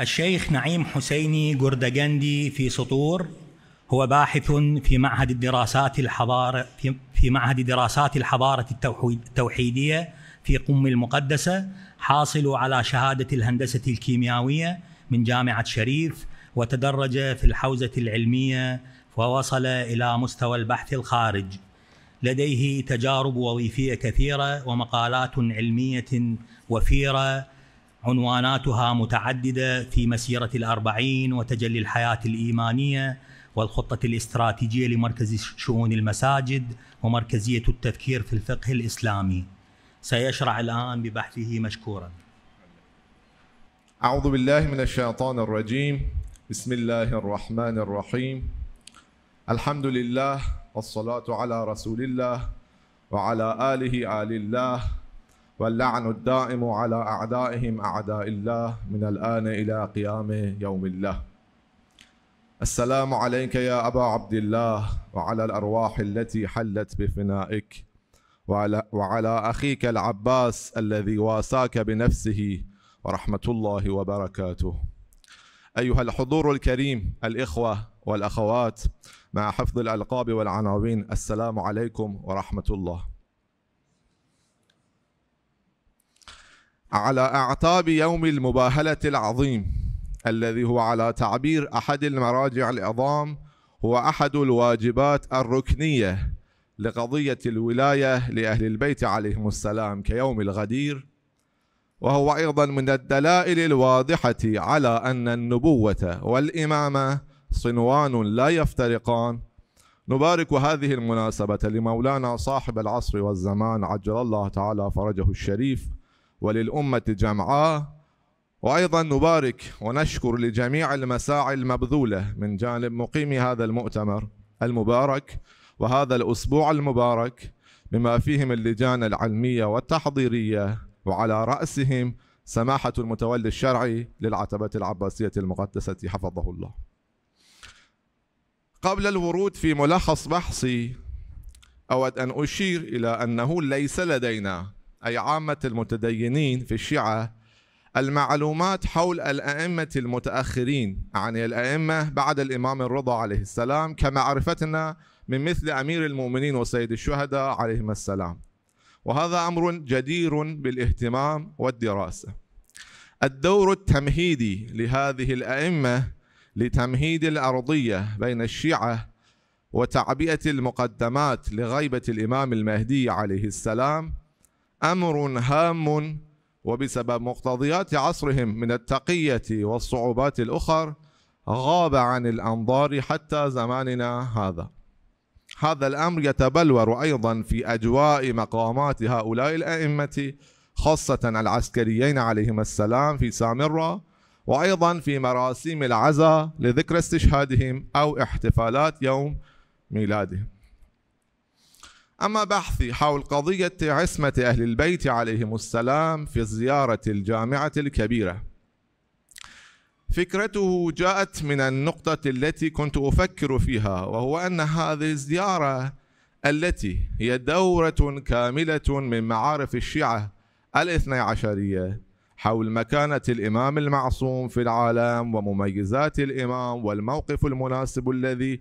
الشيخ نعيم حسيني جردجندي في سطور هو باحث في معهد الدراسات الحضارة في, في معهد دراسات الحضارة التوحيدية في قم المقدسة حاصل على شهادة الهندسة الكيميائية من جامعة شريف وتدرج في الحوزة العلمية ووصل إلى مستوى البحث الخارج لديه تجارب وظيفية كثيرة ومقالات علمية وفيرة عنواناتها متعددة في مسيرة الأربعين وتجلي الحياة الإيمانية والخطة الاستراتيجية لمركز شؤون المساجد ومركزية التفكير في الفقه الإسلامي سيشرع الآن ببحثه مشكورا أعوذ بالله من الشيطان الرجيم بسم الله الرحمن الرحيم الحمد لله والصلاة على رسول الله وعلى آله آل الله واللعن الدائم على أعدائهم أعداء الله من الآن إلى قيام يوم الله السلام عليك يا أبا عبد الله وعلى الأرواح التي حلت بفنائك وعلى, وعلى أخيك العباس الذي واساك بنفسه ورحمة الله وبركاته أيها الحضور الكريم الإخوة والأخوات مع حفظ الألقاب والعناوين السلام عليكم ورحمة الله على أعتاب يوم المباهلة العظيم الذي هو على تعبير أحد المراجع العظام هو أحد الواجبات الركنية لقضية الولاية لأهل البيت عليهم السلام كيوم الغدير وهو أيضا من الدلائل الواضحة على أن النبوة والإمامة صنوان لا يفترقان نبارك هذه المناسبة لمولانا صاحب العصر والزمان عجل الله تعالى فرجه الشريف وللأمة جمعاء وأيضا نبارك ونشكر لجميع المساعي المبذولة من جانب مقيم هذا المؤتمر المبارك وهذا الأسبوع المبارك بما فيهم اللجان العلمية والتحضيرية وعلى رأسهم سماحة المتولي الشرعي للعتبة العباسية المقدسة حفظه الله قبل الورود في ملخص بحثي أود أن أشير إلى أنه ليس لدينا أي عامة المتدينين في الشيعة المعلومات حول الأئمة المتأخرين عن يعني الأئمة بعد الإمام الرضا عليه السلام كمعرفتنا من مثل أمير المؤمنين وسيد الشهداء عليهما السلام وهذا أمر جدير بالاهتمام والدراسة الدور التمهيدي لهذه الأئمة لتمهيد الأرضية بين الشيعة وتعبئة المقدمات لغيبة الإمام المهدي عليه السلام امر هام وبسبب مقتضيات عصرهم من التقيه والصعوبات الاخر غاب عن الانظار حتى زماننا هذا هذا الامر يتبلور ايضا في اجواء مقامات هؤلاء الائمه خاصه العسكريين عليهم السلام في سامراء وايضا في مراسيم العزاء لذكرى استشهادهم او احتفالات يوم ميلادهم أما بحثي حول قضية عصمة أهل البيت عليهم السلام في زيارة الجامعة الكبيرة فكرته جاءت من النقطة التي كنت أفكر فيها وهو أن هذه الزيارة التي هي دورة كاملة من معارف الشيعة الاثني عشرية حول مكانة الإمام المعصوم في العالم ومميزات الإمام والموقف المناسب الذي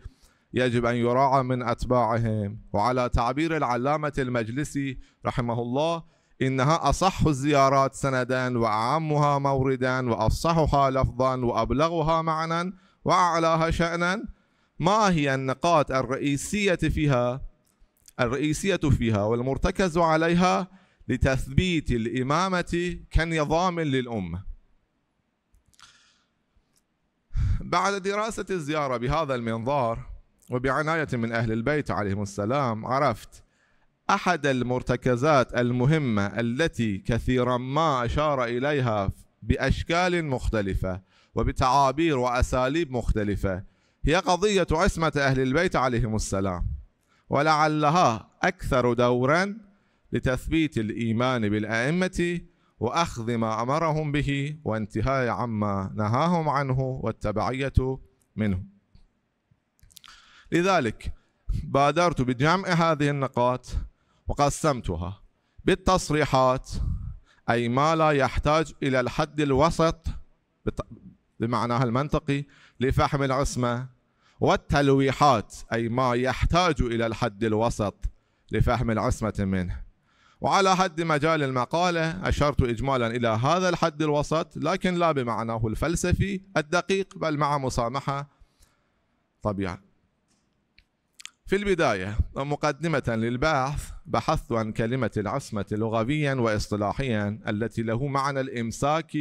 يجب أن يراعى من أتباعهم وعلى تعبير العلامة المجلسي رحمه الله إنها أصح الزيارات سندا وأعمها موردا وأفصحها لفظا وأبلغها معنا وأعلاها شأنا ما هي النقاط الرئيسية فيها الرئيسية فيها والمرتكز عليها لتثبيت الإمامة كنظام للأمة بعد دراسة الزيارة بهذا المنظار وبعناية من أهل البيت عليهم السلام عرفت أحد المرتكزات المهمة التي كثيرا ما أشار إليها بأشكال مختلفة وبتعابير وأساليب مختلفة هي قضية عصمة أهل البيت عليهم السلام ولعلها أكثر دورا لتثبيت الإيمان بالأئمة وأخذ ما أمرهم به وانتهاء عما نهاهم عنه والتبعية منه لذلك بادرت بجمع هذه النقاط وقسمتها بالتصريحات أي ما لا يحتاج إلى الحد الوسط بمعناها المنطقي لفهم العصمة والتلويحات أي ما يحتاج إلى الحد الوسط لفهم العصمة منه وعلى حد مجال المقالة أشرت إجمالا إلى هذا الحد الوسط لكن لا بمعناه الفلسفي الدقيق بل مع مسامحة طبيعة في البداية ومقدمة للبحث بحثت عن كلمة العصمة لغويا واصطلاحيا التي له معنى الإمساك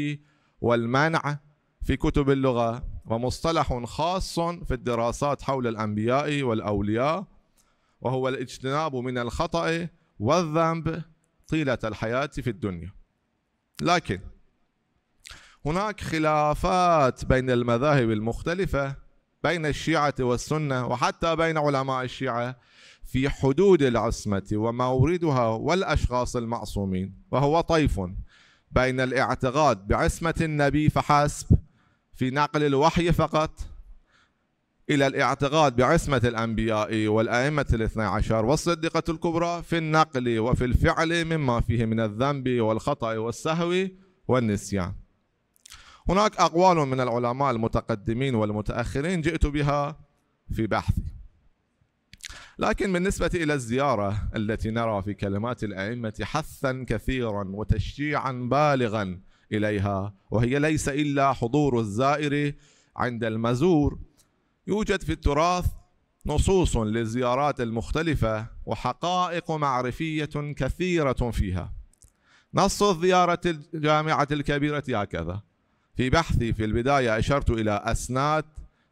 والمنع في كتب اللغة ومصطلح خاص في الدراسات حول الأنبياء والأولياء وهو الاجتناب من الخطأ والذنب طيلة الحياة في الدنيا لكن هناك خلافات بين المذاهب المختلفة بين الشيعة والسنة وحتى بين علماء الشيعة في حدود العصمة وموردها والأشخاص المعصومين وهو طيف بين الاعتقاد بعصمة النبي فحسب في نقل الوحي فقط إلى الاعتقاد بعصمة الأنبياء والأئمة الاثنى عشر والصديقة الكبرى في النقل وفي الفعل مما فيه من الذنب والخطأ والسهو والنسيان هناك أقوال من العلماء المتقدمين والمتأخرين جئت بها في بحثي لكن بالنسبة إلى الزيارة التي نرى في كلمات الأئمة حثا كثيرا وتشجيعا بالغا إليها وهي ليس إلا حضور الزائر عند المزور يوجد في التراث نصوص للزيارات المختلفة وحقائق معرفية كثيرة فيها نص زيارة الجامعة الكبيرة هكذا في بحثي في البداية أشرت إلى أسناد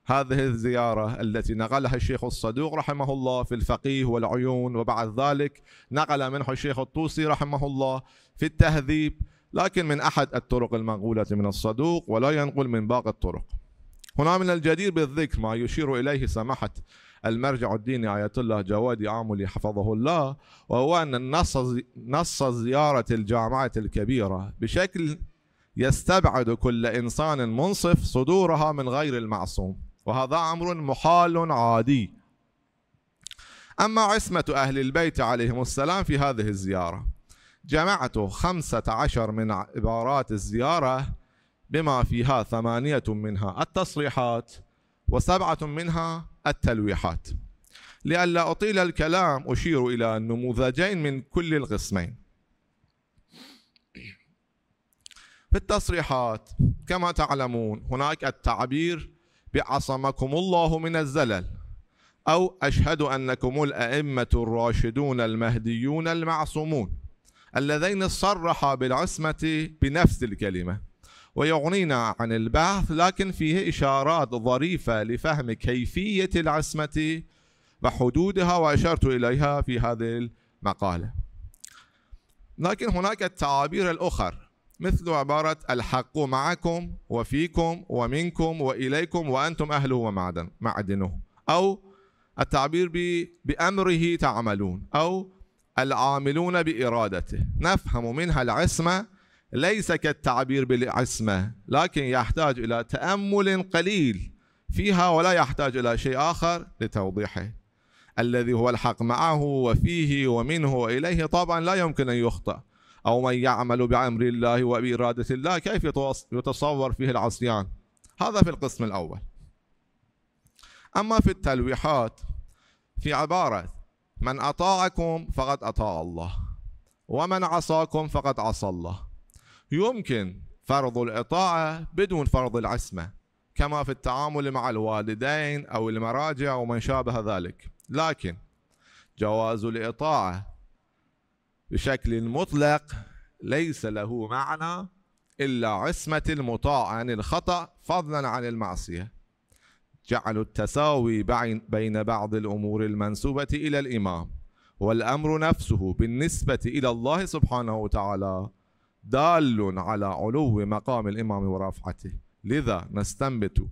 هذه الزيارة التي نقلها الشيخ الصدوق رحمه الله في الفقيه والعيون وبعد ذلك نقل منه الشيخ الطوسي رحمه الله في التهذيب لكن من أحد الطرق المنقولة من الصدوق ولا ينقل من باقي الطرق هنا من الجدير بالذكر ما يشير إليه سماحة المرجع الديني آية الله جوادي عاملي حفظه الله وهو أن نص نص زيارة الجامعة الكبيرة بشكل يستبعد كل إنسان منصف صدورها من غير المعصوم وهذا أمر محال عادي أما عصمة أهل البيت عليهم السلام في هذه الزيارة جمعت خمسة عشر من عبارات الزيارة بما فيها ثمانية منها التصريحات وسبعة منها التلويحات لئلا أطيل الكلام أشير إلى نموذجين من كل القسمين في التصريحات كما تعلمون هناك التعبير بعصمكم الله من الزلل أو أشهد أنكم الأئمة الراشدون المهديون المعصومون الذين صرح بالعصمة بنفس الكلمة ويغنينا عن البحث لكن فيه إشارات ظريفة لفهم كيفية العصمة وحدودها وأشرت إليها في هذه المقالة لكن هناك التعابير الأخرى مثل عبارة الحق معكم وفيكم ومنكم وإليكم وأنتم أهله ومعدن معدنه أو التعبير بأمره تعملون أو العاملون بإرادته نفهم منها العصمة ليس كالتعبير بالعصمة لكن يحتاج إلى تأمل قليل فيها ولا يحتاج إلى شيء آخر لتوضيحه الذي هو الحق معه وفيه ومنه وإليه طبعا لا يمكن أن يخطأ أو من يعمل بأمر الله وبإرادة الله كيف يتصور فيه العصيان هذا في القسم الأول أما في التلويحات في عبارة من أطاعكم فقد أطاع الله ومن عصاكم فقد عصى الله يمكن فرض الإطاعة بدون فرض العصمة كما في التعامل مع الوالدين أو المراجع ومن شابه ذلك لكن جواز الإطاعة بشكل مطلق ليس له معنى إلا عصمة المطاع عن الخطأ فضلا عن المعصية جعلوا التساوي بين بعض الأمور المنسوبة إلى الإمام والأمر نفسه بالنسبة إلى الله سبحانه وتعالى دال على علو مقام الإمام ورفعته لذا نستنبت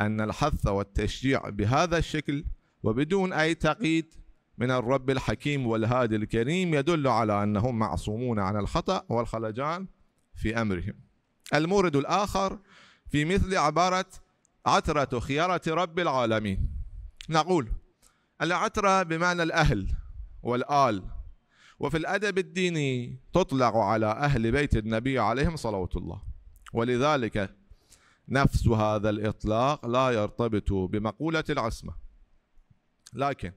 أن الحث والتشجيع بهذا الشكل وبدون أي تقييد من الرب الحكيم والهادي الكريم يدل على أنهم معصومون عن الخطأ والخلجان في أمرهم المورد الآخر في مثل عبارة عترة خيارة رب العالمين نقول العترة بمعنى الأهل والآل وفي الأدب الديني تطلق على أهل بيت النبي عليهم صلوات الله ولذلك نفس هذا الإطلاق لا يرتبط بمقولة العصمة لكن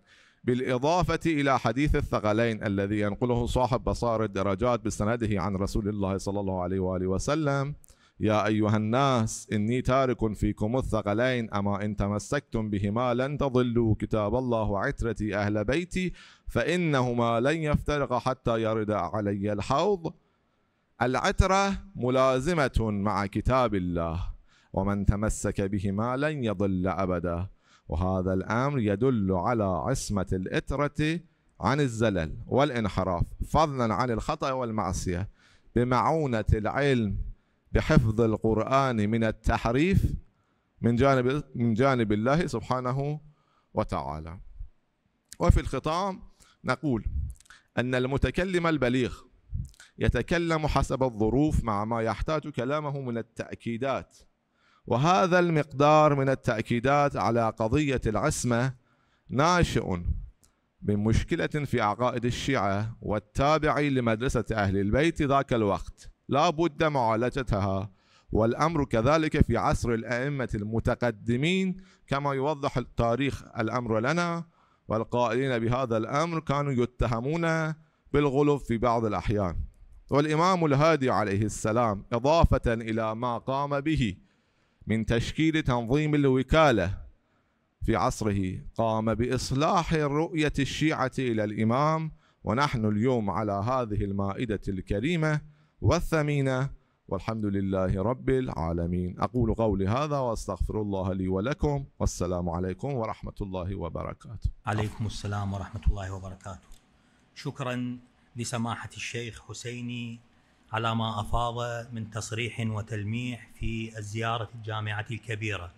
بالإضافة إلى حديث الثقلين الذي ينقله صاحب بصائر الدرجات بسنده عن رسول الله صلى الله عليه وآله وسلم يا أيها الناس إني تارك فيكم الثقلين أما إن تمسكتم بهما لن تضلوا كتاب الله وعترتي أهل بيتي فإنهما لن يفترقا حتى يرد علي الحوض العترة ملازمة مع كتاب الله ومن تمسك بهما لن يضل أبدا وهذا الأمر يدل على عصمة الإترة عن الزلل والانحراف فضلا عن الخطأ والمعصية بمعونة العلم بحفظ القرآن من التحريف من جانب من جانب الله سبحانه وتعالى. وفي الختام نقول أن المتكلم البليغ يتكلم حسب الظروف مع ما يحتاج كلامه من التأكيدات وهذا المقدار من التأكيدات على قضية العصمة ناشئ من مشكلة في عقائد الشيعة والتابع لمدرسة أهل البيت ذاك الوقت لا بد معالجتها والأمر كذلك في عصر الأئمة المتقدمين كما يوضح التاريخ الأمر لنا والقائلين بهذا الأمر كانوا يتهمون بالغلو في بعض الأحيان والإمام الهادي عليه السلام إضافة إلى ما قام به من تشكيل تنظيم الوكالة في عصره قام بإصلاح رؤية الشيعة إلى الإمام ونحن اليوم على هذه المائدة الكريمة والثمينة والحمد لله رب العالمين أقول قولي هذا وأستغفر الله لي ولكم والسلام عليكم ورحمة الله وبركاته عليكم السلام ورحمة الله وبركاته شكرا لسماحة الشيخ حسيني على ما افاض من تصريح وتلميح في زياره الجامعه الكبيره